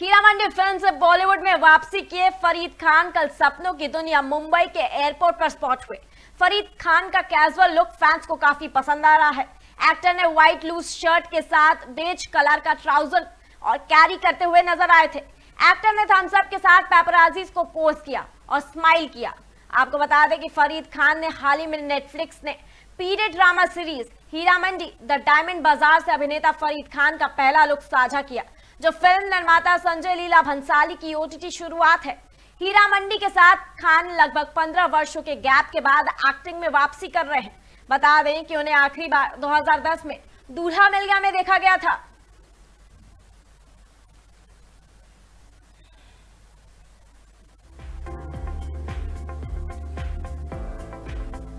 हीरा मंडी film से बॉलीवुड में वापसी किए फरीद खान कल सपनों की दुनिया मुंबई के एयरपोर्ट पर स्पॉट हुए फरीद खान का कैजुअल लुक फैंस को काफी पसंद आ रहा है एक्टर ने व्हाइट लूज शर्ट के साथ बेज कलर का ट्राउजर और कैरी करते हुए नजर आए थे एक्टर ने थम्सअप के साथ पेपराजीज को पोस्ट किया और स्माइल किया आपको बता दें कि फरीद खान ने हाल ही में नेटफ्लिक्स ने period drama series Heera Mandi the diamond bazaar से अभिनेता फरीद खान का पहला लुक साझा किया जो फिल्म निर्माता संजय लीला भंसाली की ओटीटी शुरुआत है हीरा मंडी के साथ खान लगभग 15 वर्षों के गैप के बाद एक्टिंग में वापसी कर रहे हैं बता दें कि उन्हें आखिरी बार 2010 में दूल्हा मिल गया में देखा गया था